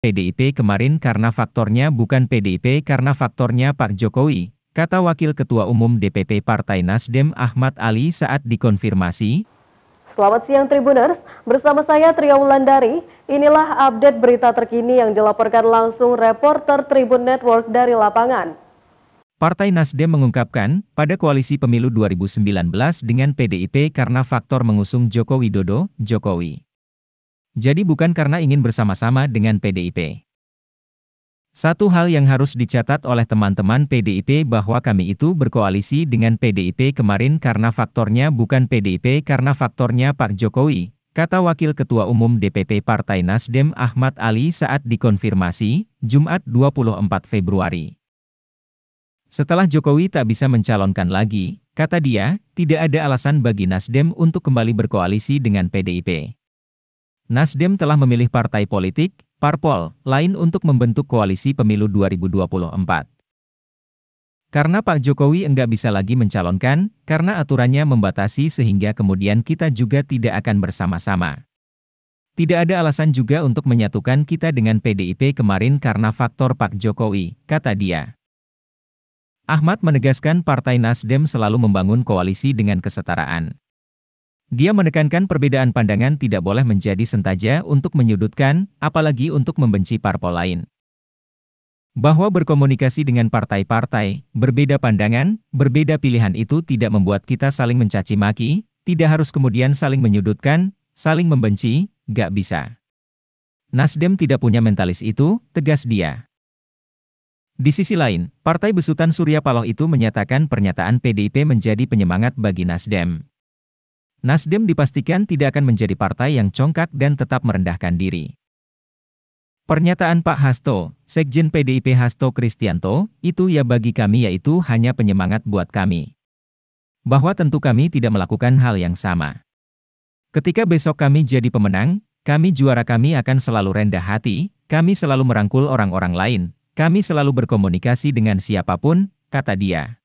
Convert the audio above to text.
PDIP kemarin karena faktornya bukan PDIP karena faktornya Pak Jokowi, kata Wakil Ketua Umum DPP Partai Nasdem Ahmad Ali saat dikonfirmasi. Selamat siang Tribuners, bersama saya Tria Wulandari. Inilah update berita terkini yang dilaporkan langsung reporter Tribun Network dari lapangan. Partai Nasdem mengungkapkan, pada koalisi pemilu 2019 dengan PDIP karena faktor mengusung Joko Widodo, Jokowi. Jadi bukan karena ingin bersama-sama dengan PDIP. Satu hal yang harus dicatat oleh teman-teman PDIP bahwa kami itu berkoalisi dengan PDIP kemarin karena faktornya bukan PDIP karena faktornya Pak Jokowi, kata Wakil Ketua Umum DPP Partai Nasdem Ahmad Ali saat dikonfirmasi, Jumat 24 Februari. Setelah Jokowi tak bisa mencalonkan lagi, kata dia, tidak ada alasan bagi Nasdem untuk kembali berkoalisi dengan PDIP. Nasdem telah memilih partai politik, parpol, lain untuk membentuk koalisi pemilu 2024. Karena Pak Jokowi enggak bisa lagi mencalonkan, karena aturannya membatasi sehingga kemudian kita juga tidak akan bersama-sama. Tidak ada alasan juga untuk menyatukan kita dengan PDIP kemarin karena faktor Pak Jokowi, kata dia. Ahmad menegaskan Partai Nasdem selalu membangun koalisi dengan kesetaraan. Dia menekankan perbedaan pandangan tidak boleh menjadi sentaja untuk menyudutkan, apalagi untuk membenci parpol lain. Bahwa berkomunikasi dengan partai-partai, berbeda pandangan, berbeda pilihan itu tidak membuat kita saling mencaci maki, tidak harus kemudian saling menyudutkan, saling membenci, gak bisa. Nasdem tidak punya mentalis itu, tegas dia. Di sisi lain, Partai Besutan Surya Paloh itu menyatakan pernyataan PDIP menjadi penyemangat bagi Nasdem. Nasdem dipastikan tidak akan menjadi partai yang congkak dan tetap merendahkan diri. Pernyataan Pak Hasto, Sekjen PDIP Hasto Kristianto, itu ya bagi kami yaitu hanya penyemangat buat kami. Bahwa tentu kami tidak melakukan hal yang sama. Ketika besok kami jadi pemenang, kami juara kami akan selalu rendah hati, kami selalu merangkul orang-orang lain, kami selalu berkomunikasi dengan siapapun, kata dia.